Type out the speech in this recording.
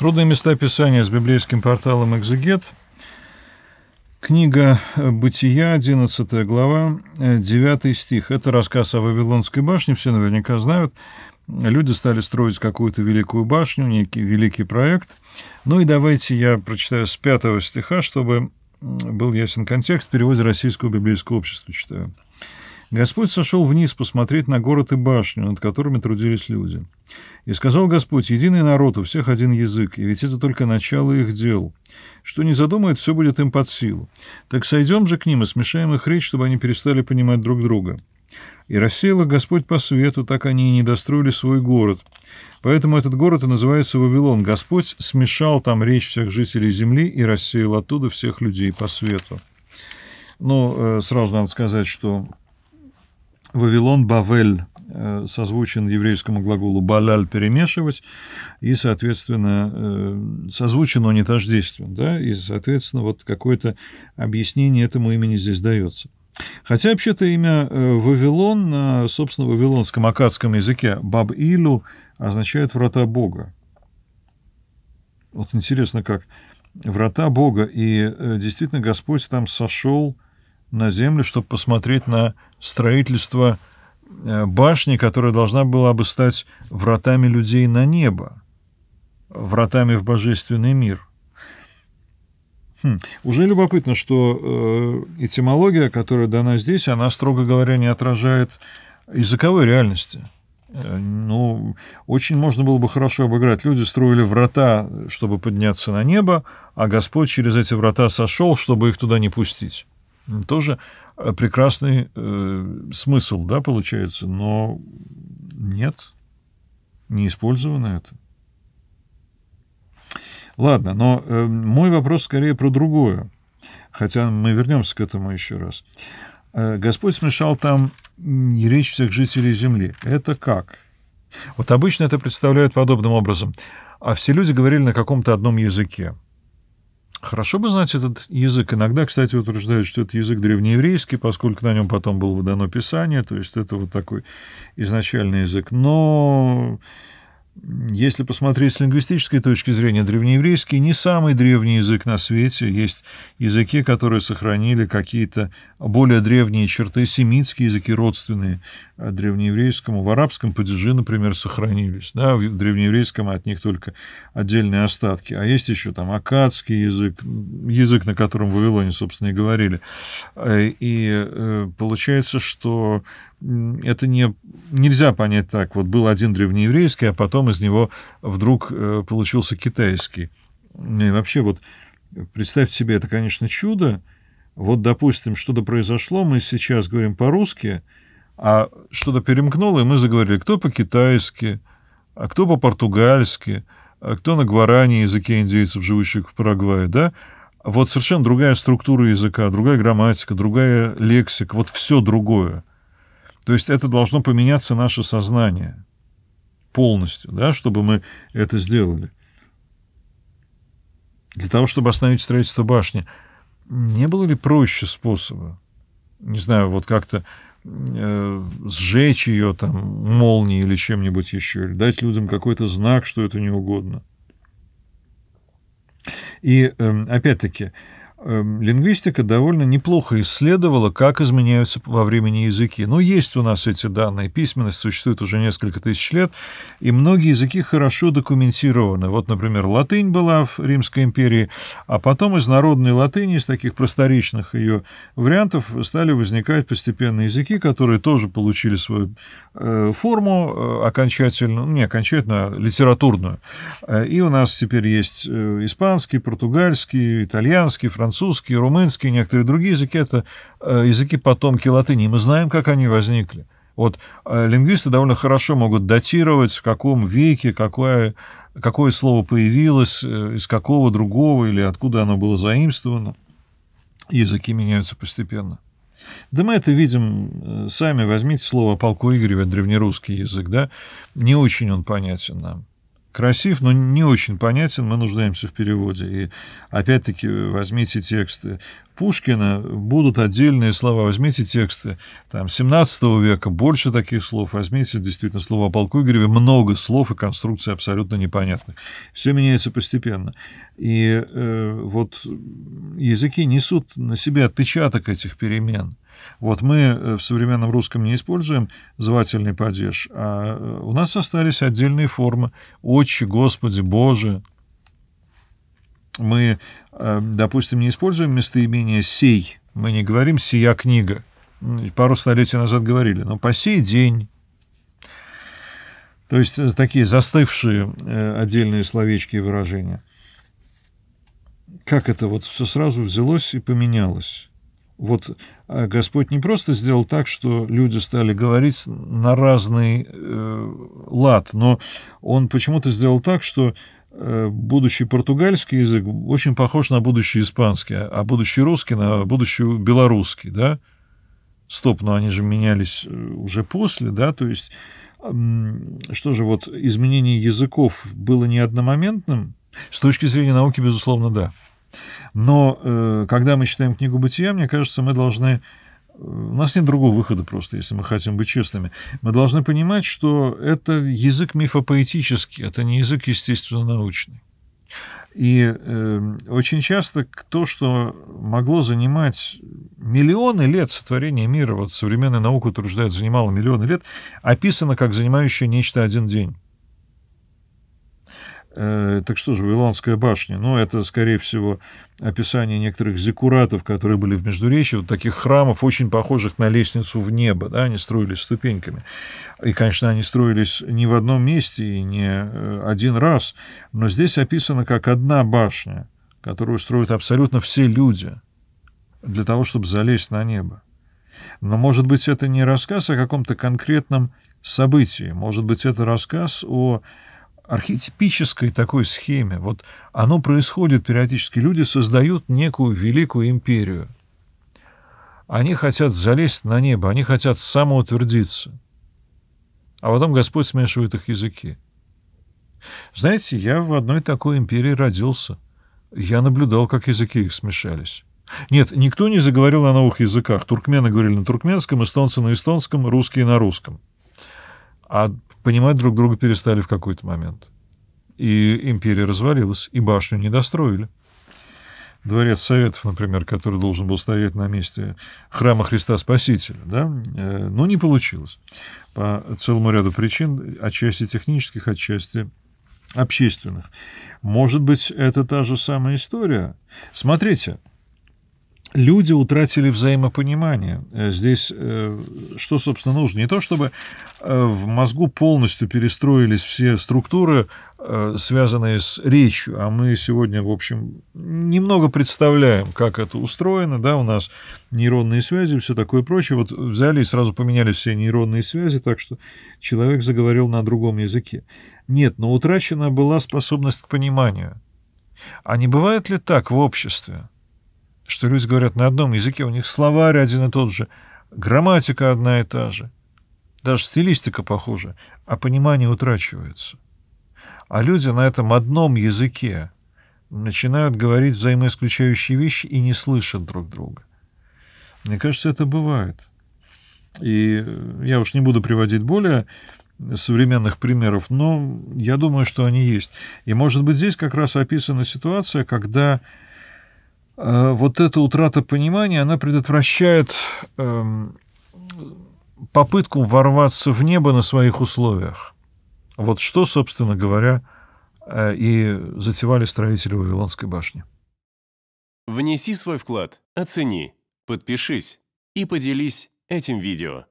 Трудные места Писания с библейским порталом «Экзегет». Книга «Бытия», 11 глава, 9 э, стих. Это рассказ о Вавилонской башне, все наверняка знают. Люди стали строить какую-то великую башню, некий великий проект. Ну и давайте я прочитаю с 5 стиха, чтобы был ясен контекст. Перевод переводе Российского библейского общества читаю. Господь сошел вниз посмотреть на город и башню, над которыми трудились люди. И сказал Господь, единый народ, у всех один язык, и ведь это только начало их дел. Что не задумает, все будет им под силу. Так сойдем же к ним и смешаем их речь, чтобы они перестали понимать друг друга. И рассеял их Господь по свету, так они и не достроили свой город. Поэтому этот город и называется Вавилон. Господь смешал там речь всех жителей земли и рассеял оттуда всех людей по свету. Но ну, э, сразу надо сказать, что Вавилон, Бавель э, созвучен еврейскому глаголу «баляль» – «перемешивать», и, соответственно, э, созвучен, но не тождествен, да, и, соответственно, вот какое-то объяснение этому имени здесь дается. Хотя, вообще-то, имя э, Вавилон на, собственно, вавилонском акадском языке «баб-илю» означает «врата Бога». Вот интересно, как «врата Бога», и действительно Господь там сошел – на землю, чтобы посмотреть на строительство э, башни, которая должна была бы стать вратами людей на небо, вратами в божественный мир. Хм. Уже любопытно, что э, этимология, которая дана здесь, она, строго говоря, не отражает языковой реальности. Э, ну, очень можно было бы хорошо обыграть. Люди строили врата, чтобы подняться на небо, а Господь через эти врата сошел, чтобы их туда не пустить. Тоже э, прекрасный э, смысл, да, получается, но нет, не использовано это. Ладно, но э, мой вопрос скорее про другое, хотя мы вернемся к этому еще раз. Э, Господь смешал там речь всех жителей земли. Это как? Вот обычно это представляют подобным образом. А все люди говорили на каком-то одном языке. Хорошо бы знать этот язык. Иногда, кстати, утверждают, что это язык древнееврейский, поскольку на нем потом было дано писание, то есть это вот такой изначальный язык. Но если посмотреть с лингвистической точки зрения, древнееврейский не самый древний язык на свете. Есть языки, которые сохранили какие-то более древние черты, семитские языки родственные а, древнееврейскому. В арабском падежи, например, сохранились. Да, в древнееврейском от них только отдельные остатки. А есть еще там акадский язык, язык, на котором в Вавилоне, собственно, и говорили. Э, и э, получается, что это не, нельзя понять так. Вот был один древнееврейский, а потом из него вдруг э, получился китайский. Ну и вообще вот представьте себе, это, конечно, чудо. Вот, допустим, что-то произошло, мы сейчас говорим по-русски, а что-то перемкнуло, и мы заговорили, кто по-китайски, а кто по-португальски, а кто на гваране языке индейцев, живущих в Парагвае, да? Вот совершенно другая структура языка, другая грамматика, другая лексика, вот все другое. То есть это должно поменяться наше сознание полностью, да, чтобы мы это сделали. Для того, чтобы остановить строительство башни, не было ли проще способа? Не знаю, вот как-то э, сжечь ее там молнией или чем-нибудь еще, или дать людям какой-то знак, что это не угодно. И эм, опять-таки, Эм, лингвистика довольно неплохо исследовала, как изменяются во времени языки. Но ну, есть у нас эти данные, письменность существует уже несколько тысяч лет, и многие языки хорошо документированы. Вот, например, латынь была в Римской империи, а потом из народной латыни, из таких просторичных ее вариантов, стали возникать постепенно языки, которые тоже получили свою э, форму э, окончательную, не окончательную, а литературную. Э, и у нас теперь есть испанский, португальский, итальянский, французский, французский, румынский, некоторые другие языки – это э, языки потомки латыни. мы знаем, как они возникли. Вот э, лингвисты довольно хорошо могут датировать, в каком веке, какое, какое слово появилось, э, из какого другого или откуда оно было заимствовано. Языки меняются постепенно. Да мы это видим сами. Возьмите слово о полку Игореве, древнерусский язык, да? Не очень он понятен нам красив, но не очень понятен, мы нуждаемся в переводе. И опять-таки возьмите тексты Пушкина, будут отдельные слова, возьмите тексты там 17 века, больше таких слов, возьмите действительно слова о полку Игореве, много слов и конструкций абсолютно непонятных. Все меняется постепенно. И э, вот языки несут на себе отпечаток этих перемен. Вот мы э, в современном русском не используем звательный падеж, а э, у нас остались отдельные формы «Отче, Господи, Боже». Мы, э, допустим, не используем местоимение «сей», мы не говорим «сия книга». Пару столетий назад говорили, но по сей день то есть такие застывшие отдельные словечки и выражения. Как это вот все сразу взялось и поменялось? Вот э, Господь не просто сделал так, что люди стали говорить на разный э, лад, но Он почему-то сделал так, что э, будущий португальский язык очень похож на будущий испанский, а, а будущий русский на будущий белорусский, да? Стоп, но они же менялись э, уже после, да, то есть что же, вот изменение языков было не одномоментным? С точки зрения науки, безусловно, да. Но э, когда мы читаем книгу «Бытия», мне кажется, мы должны... Э, у нас нет другого выхода просто, если мы хотим быть честными. Мы должны понимать, что это язык мифопоэтический, это не язык естественно-научный. И э, очень часто то, что могло занимать миллионы лет сотворения мира, вот современная наука утверждает, занимала миллионы лет, описано как занимающее нечто один день. Э, так что же, Вавилонская башня? Ну, это, скорее всего, описание некоторых зекуратов, которые были в Междуречии, вот таких храмов, очень похожих на лестницу в небо, да, они строились ступеньками. И, конечно, они строились не в одном месте и не э, один раз, но здесь описано как одна башня, которую строят абсолютно все люди для того, чтобы залезть на небо. Но, может быть, это не рассказ о каком-то конкретном событии, может быть, это рассказ о архетипической такой схеме. Вот оно происходит периодически. Люди создают некую великую империю. Они хотят залезть на небо, они хотят самоутвердиться. А потом Господь смешивает их языки. Знаете, я в одной такой империи родился. Я наблюдал, как языки их смешались. Нет, никто не заговорил на новых языках. Туркмены говорили на туркменском, эстонцы на эстонском, русские на русском. А понимать друг друга перестали в какой-то момент. И империя развалилась, и башню не достроили. Дворец Советов, например, который должен был стоять на месте храма Христа Спасителя, да, э, ну не получилось. По целому ряду причин, отчасти технических, отчасти общественных. Может быть, это та же самая история? Смотрите, люди утратили взаимопонимание. Э, здесь э, что, собственно, нужно? Не то, чтобы э, в мозгу полностью перестроились все структуры, связанные с речью, а мы сегодня, в общем, немного представляем, как это устроено, да, у нас нейронные связи, все такое прочее. Вот взяли и сразу поменяли все нейронные связи, так что человек заговорил на другом языке. Нет, но утрачена была способность к пониманию. А не бывает ли так в обществе? что люди говорят на одном языке, у них словарь один и тот же, грамматика одна и та же, даже стилистика похожа, а понимание утрачивается. А люди на этом одном языке начинают говорить взаимоисключающие вещи и не слышат друг друга. Мне кажется, это бывает. И я уж не буду приводить более современных примеров, но я думаю, что они есть. И, может быть, здесь как раз описана ситуация, когда Э, вот эта утрата понимания, она предотвращает эм, попытку ворваться в небо на своих условиях. Вот что, собственно говоря, э, и затевали строители Вавилонской башни. Внеси свой вклад, оцени, подпишись и поделись этим видео.